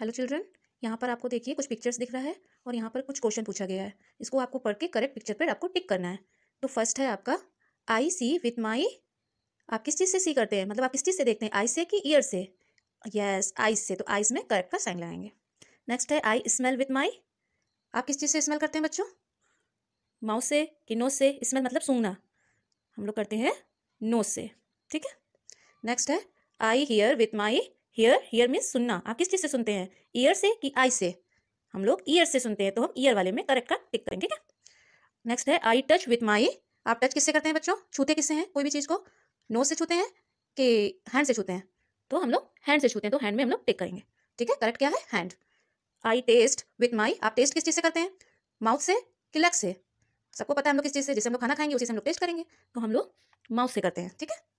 hello children यहाँ पर आपको देखिए कुछ पिक्चर्स दिख रहा है और यहाँ पर कुछ क्वेश्चन पूछा गया है इसको आपको पढ़ के करेक्ट पिक्चर पर आपको टिक करना है तो फर्स्ट है आपका आई सी विथ माई आप किस चीज़ से सी करते हैं मतलब आप किस चीज़ से देखते हैं आई से कि ईयर से यस आइज से तो आइज में करेक्ट का साइन लगाएंगे नेक्स्ट है आई स्मेल विथ माई आप किस चीज़ से स्मेल करते हैं बच्चों माउथ से कि नोज से स्मेल मतलब सूंघना हम लोग करते हैं नोज से ठीक है नेक्स्ट है I hear with my hair hair means सुनना आप किस चीज़ से सुनते हैं ईयर से कि आई से हम लोग ईयर से सुनते हैं तो हम ईयर वाले में करेक्ट का टिक करेंगे ठीक है नेक्स्ट है आई टच विथ माई आप टच किससे करते हैं बच्चों छूते किससे हैं कोई भी चीज़ को नो से छूते हैं कि हैंड से छूते हैं तो हम लोग हैंड से छूते हैं तो हैंड में हम लोग टिक करेंगे ठीक है करेक्ट क्या है and I taste with my आप टेस्ट किस चीज़ से करते हैं माउथ से कि लग से सबको पता है हम लोग किस चीज़ से जिसे हम लोग खाना खाएंगे उसी से हम लोग टेस्ट करेंगे तो हम लोग माउथ से करते हैं ठीक है